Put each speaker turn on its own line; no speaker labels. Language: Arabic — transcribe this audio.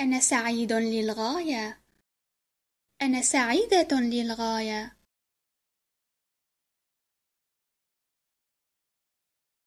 أنا سعيد للغاية. أنا سعيدة للغاية.